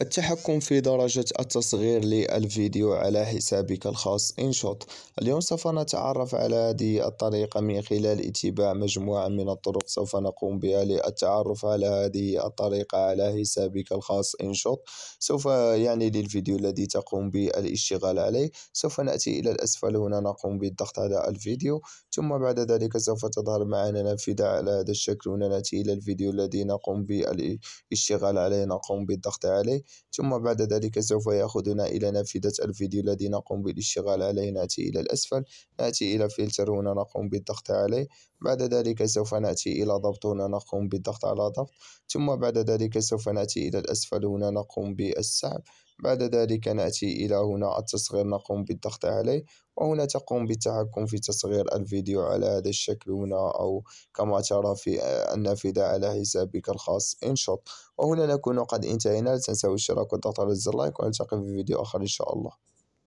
التحكم في درجة التصغير للفيديو على حسابك الخاص انشوت اليوم سوف نتعرف على هذه الطريقة من خلال اتباع مجموعة من الطرق سوف نقوم بها للتعرف على هذه الطريقة على حسابك الخاص انشوت سوف يعني للفيديو الذي تقوم بالاشتغال عليه سوف نأتي إلى الأسفل هنا نقوم بالضغط على الفيديو ثم بعد ذلك سوف تظهر معنا نافذة على هذا الشكل هنا نأتي إلى الفيديو الذي نقوم بالاشتغال عليه نقوم بالضغط عليه ثم بعد ذلك سوف يأخذنا إلى نافذة الفيديو الذي نقوم بالاشتغال عليه نأتي إلى الأسفل نأتي إلى فلتر هنا نقوم بالضغط عليه بعد ذلك سوف نأتي إلى ضبط هنا نقوم بالضغط على ضبط ثم بعد ذلك سوف نأتي إلى الأسفل هنا نقوم بالسحب بعد ذلك نأتي إلى هنا التصغير نقوم بالضغط عليه وهنا تقوم بالتحكم في تصغير الفيديو على هذا الشكل هنا أو كما ترى في آه، النافذة على حسابك الخاص إنشوت وهنا نكون قد انتهينا لا تنسوا الاشتراك والضغط على زر لايك ونلتقي في فيديو آخر إن شاء الله